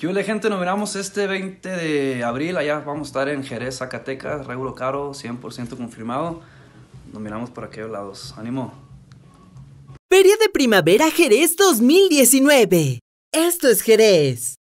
Yo gente? Nos este 20 de abril. Allá vamos a estar en Jerez, Zacatecas. Regulo caro, 100% confirmado. Nos miramos por aquellos lados. ¡Ánimo! Feria de Primavera Jerez 2019. Esto es Jerez.